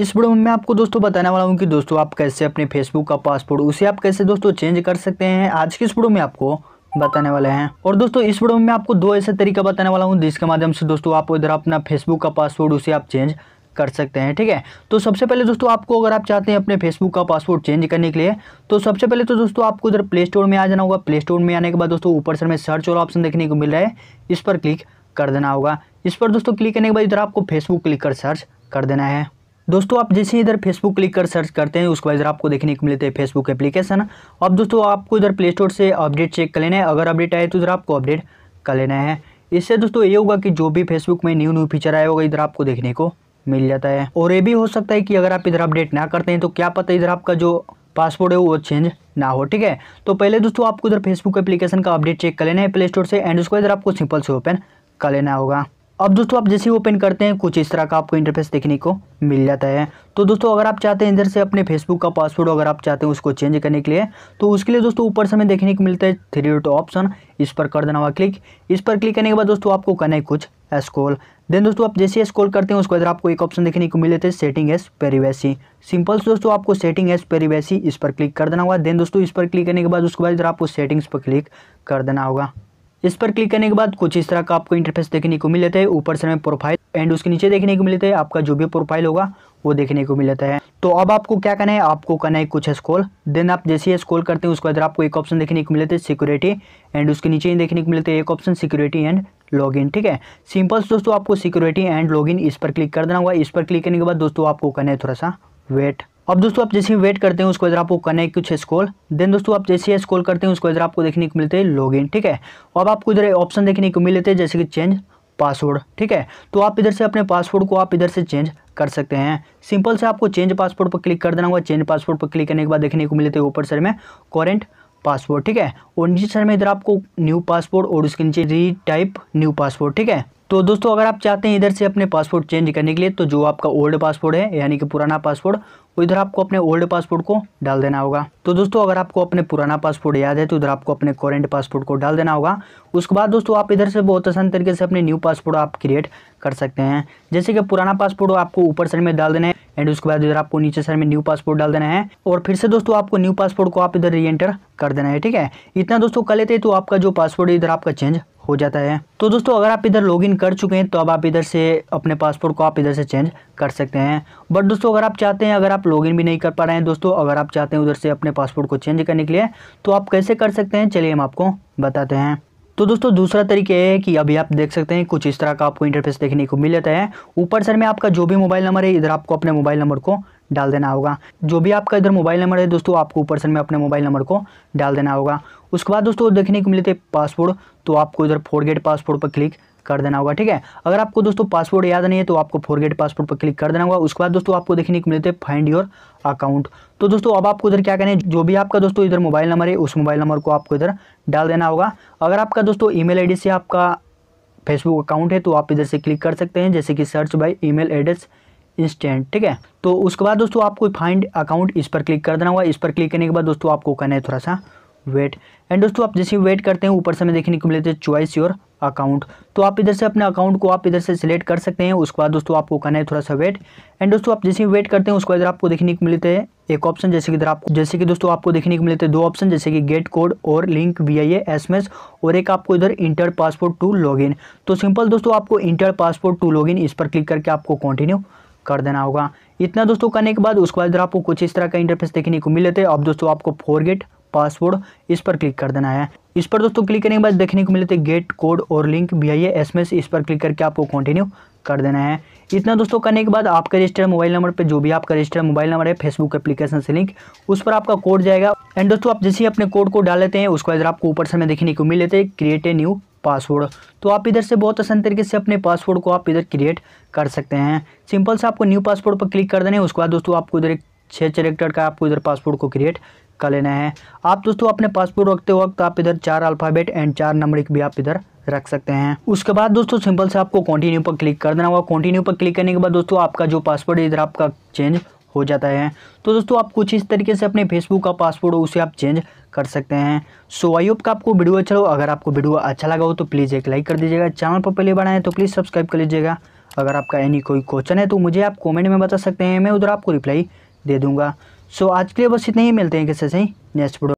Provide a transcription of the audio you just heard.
इस वीडियो में मैं आपको दोस्तों बताने वाला हूँ कि दोस्तों आप कैसे अपने फेसबुक का पासवर्ड उसे आप कैसे दोस्तों चेंज कर सकते हैं आज की इस वीडियो में आपको बताने वाले हैं और दोस्तों इस वीडियो में आपको दो ऐसे तरीका बताने वाला हूँ जिसके माध्यम से दोस्तों आप इधर अपना फेसबुक का पासवर्ड उसे आप चेंज कर सकते हैं ठीक है तो सबसे पहले दोस्तों आपको अगर आप चाहते हैं अपने फेसबुक का पासवर्ड चेंज करने के लिए तो सबसे पहले तो दोस्तों आपको इधर प्ले स्टोर में आ जाना होगा प्ले स्टोर में आने के बाद दोस्तों ऊपर से में सर्च वाला ऑप्शन देखने को मिल रहा है इस पर क्लिक कर देना होगा इस पर दोस्तों क्लिक करने के बाद इधर आपको फेसबुक क्लिक कर सर्च कर देना है दोस्तों आप जैसे इधर फेसबुक क्लिक कर सर्च करते हैं उसके बाद इधर आपको देखने को मिलते हैं फेसबुक एप्लीकेशन अब दोस्तों आपको इधर प्ले स्टोर से अपडेट चेक कर लेना है अगर अपडेट आए तो इधर आपको अपडेट कर लेना है इससे दोस्तों ये होगा कि जो भी फेसबुक में न्यू न्यू फीचर आया होगा इधर आपको देखने को मिल जाता है और ये भी हो सकता है कि अगर आप इधर अपडेट ना करते हैं तो क्या पता इधर आपका जो पासवर्ड है वो चेंज ना हो ठीक है तो पहले दोस्तों आपको इधर फेसबुक एप्लीकेशन का अपडेट चेक कर लेना है प्ले स्टोर से एंड उसको इधर आपको सिंपल से ओपन कर लेना होगा अब दोस्तों आप जैसे ओपन करते हैं कुछ इस तरह का आपको इंटरफेस देखने को मिल जाता है तो दोस्तों अगर आप चाहते हैं इधर से अपने फेसबुक का पासवर्ड अगर आप चाहते हैं उसको चेंज करने के लिए तो उसके लिए दोस्तों ऊपर से हमें देखने को मिलता है थ्री डॉट ऑप्शन इस पर कर देना हुआ क्लिक इस पर क्लिक करने के बाद दोस्तों आपको करना है कुछ स्क्रॉल देन दोस्तों आप जैसे स्क्रॉल करते हैं उसके अंदर आपको एक ऑप्शन देखने को मिल जाता है सेटिंग एज सिंपल से दोस्तों आपको सेटिंग एस पेरीवैसी इस पर क्लिक कर देना होगा देन दोस्तों इस पर क्लिक करने के बाद उसके बाद इधर आपको सेटिंग्स पर क्लिक कर देना होगा इस पर क्लिक करने के बाद कुछ इस तरह का आपको इंटरफेस देखने को मिल जाता है ऊपर से हमें प्रोफाइल एंड उसके नीचे देखने को मिल जाता है आपका जो भी प्रोफाइल होगा वो देखने को मिल जाता है तो अब आपको क्या करना है आपको करना है कुछ स्कॉल देन आप जैसे ही स्कॉल करते हैं उसके बाद आपको एक ऑप्शन देखने को जाता है सिक्योरिटी एंड उसके नीचे ही देखने को जाता है एक ऑप्शन सिक्योरिटी एंड इन ठीक है सिंपल दोस्तों आपको सिक्योरिटी एंड इन इस पर क्लिक कर देना होगा इस पर क्लिक करने के बाद दोस्तों आपको करना है थोड़ा सा वेट अब दोस्तों आप जैसे ही वेट करते हैं उसको इधर आपको कनेक्ट कुछ स्कॉल देन दोस्तों आप जैसे ही स्कॉल करते हैं उसको इधर आपको देखने को मिलते हैं लॉग ठीक है अब आपको इधर ऑप्शन देखने को मिल लेते हैं जैसे कि चेंज पासवर्ड ठीक है तो आप इधर से अपने पासवर्ड को आप इधर से चेंज कर सकते हैं सिंपल से आपको चेंज पासवर्ड पर क्लिक कर देना होगा चेंज पासवर्ड पर क्लिक करने के बाद देखने को मिलते हैं ऊपर सर में कॉरेंट पासवर्ड ठीक है और नीचे सर में इधर आपको न्यू पासवर्ड और उसके नीचे री टाइप न्यू पासवर्ड ठीक है तो दोस्तों अगर आप चाहते हैं इधर से अपने पासपोर्ट चेंज करने के लिए तो जो आपका ओल्ड पासपोर्ट है यानी कि पुराना पासपोर्ट इधर आपको अपने ओल्ड पासपोर्ट को डाल देना होगा तो दोस्तों अगर आपको अपने पुराना पासपोर्ट याद है तो इधर आपको अपने करेंट पासपोर्ट को डाल देना होगा उसके बाद दोस्तों आप इधर से बहुत आसान तरीके से अपने न्यू पासपोर्ट आप क्रिएट कर सकते हैं जैसे कि पुराना पासपोर्ट आपको ऊपर साइड में डाल देना है एंड उसके बाद इधर आपको नीचे साइड में न्यू पासपोर्ट डाल देना है और फिर से दोस्तों आपको न्यू पासपोर्ट को आप इधर री एंटर कर देना है ठीक है इतना दोस्तों कर लेते तो आपका जो पासपोर्ट इधर आपका चेंज हो जाता है तो दोस्तों अगर आप इधर लॉगिन कर चुके हैं तो अब आप इधर से अपने पासपोर्ट को आप इधर से चेंज कर सकते हैं बट दोस्तों अगर आप चाहते हैं अगर आप लॉगिन भी नहीं कर पा रहे हैं दोस्तों अगर आप चाहते हैं उधर से अपने पासपोर्ट को चेंज करने के लिए तो आप कैसे कर सकते हैं चलिए हम आपको बताते हैं तो दोस्तों दूसरा तरीका ये है कि अभी आप देख सकते हैं कुछ इस तरह का आपको इंटरफेस देखने को मिल जाता है ऊपर सर में आपका जो भी मोबाइल नंबर है इधर आपको अपने मोबाइल नंबर को डाल देना होगा जो भी आपका इधर मोबाइल नंबर है दोस्तों आपको ऊपर में अपने मोबाइल नंबर को डाल देना होगा उसके बाद दोस्तों देखने को मिले थे पासवर्ड तो आपको इधर फोरगेट पासवर्ड पर क्लिक कर देना होगा ठीक है अगर आपको दोस्तों पासवर्ड याद नहीं है तो आपको फोरगेट पासवर्ड पर क्लिक कर देना होगा उसके बाद दोस्तों आपको देखने को मिलते फाइंड योर अकाउंट तो दोस्तों अब आपको इधर क्या करें जो भी आपका दोस्तों इधर मोबाइल नंबर है उस मोबाइल नंबर को आपको इधर डाल देना होगा अगर आपका दोस्तों ई मेल से आपका फेसबुक अकाउंट है तो आप इधर से क्लिक कर सकते हैं जैसे कि search email address instant ठीक है तो उसके बाद दोस्तों आपको फाइंड अकाउंट इस पर क्लिक कर देना होगा इस पर क्लिक करने के बाद दोस्तों आपको करना है थोड़ा सा वेट एंड दोस्तों आप जैसे वेट करते हैं ऊपर से हमें देखने को मिलते हैं चॉइस योर अकाउंट तो आप इधर से अपने अकाउंट को आप इधर से सिलेक्ट कर सकते हैं उसके बाद दोस्तों आपको करना है थोड़ा सा वेट एंड दोस्तों आप जैसे वेट करते हैं उसके बाद आपको देखने को मिलते हैं एक ऑप्शन जैसे कि इधर आपको जैसे कि दोस्तों आपको देखने को मिलते हैं दो ऑप्शन जैसे कि गेट कोड और लिंक वी आई एस और एक आपको इधर इंटर पासपोर्ट टू इन तो सिंपल दोस्तों आपको इंटर पासपोर्ट टू लॉग इस पर क्लिक करके आपको कंटिन्यू कर देना होगा इतना दोस्तों करने के बाद उसके बाद आपको कुछ इस तरह का इंटरफेस देखने को मिल लेते हैं अब दोस्तों आपको फॉरगेट पासवर्ड इस पर क्लिक कर देना है इस पर दोस्तों क्लिक करने के बाद देखने को मिलते गेट कोड और लिंक भी आई है इस पर क्लिक करके आपको कंटिन्यू कर देना है इतना दोस्तों करने के बाद आपका रजिस्टर मोबाइल नंबर पर जो भी आपका रजिस्टर मोबाइल नंबर है फेसबुक एप्लीकेशन से लिंक उस पर आपका कोड जाएगा एंड दोस्तों आप जैसे ही अपने कोड को डाल लेते हैं उसके बाद आपको ऊपर से देखने को मिल लेते हैं क्रिएट ए न्यू पासवर्ड तो आप इधर से बहुत आसान तरीके से अपने पासवर्ड को आप इधर क्रिएट कर सकते हैं सिंपल से आपको न्यू पासवर्ड पर क्लिक कर देना है उसके बाद दोस्तों आपको इधर एक छः चरेक्टर का आपको इधर पासवर्ड को क्रिएट कर लेना है आप दोस्तों अपने पासपोर्ट रखते वक्त आप इधर चार अल्फ़ाबेट एंड चार नंबर भी आप इधर रख सकते हैं उसके बाद दोस्तों सिंपल से आपको कॉन्टिन्यू पर क्लिक कर देना होगा कॉन्टिन्यू पर क्लिक करने के बाद दोस्तों आपका जो पासवर्ड इधर आपका चेंज हो जाता है तो दोस्तों आप कुछ इस तरीके से अपने फेसबुक का पासवर्ड उसे आप चेंज कर सकते हैं सो आई होप का आपको वीडियो अच्छा हो अगर आपको वीडियो अच्छा लगा हो तो प्लीज़ एक लाइक कर दीजिएगा चैनल पर पहले बनाए तो प्लीज़ सब्सक्राइब कर लीजिएगा अगर आपका एनी कोई क्वेश्चन है तो मुझे आप कॉमेंट में बता सकते हैं मैं उधर आपको रिप्लाई दे दूँगा सो आज के लिए बस इतना ही मिलते हैं किसी से नेक्स्ट वीडियो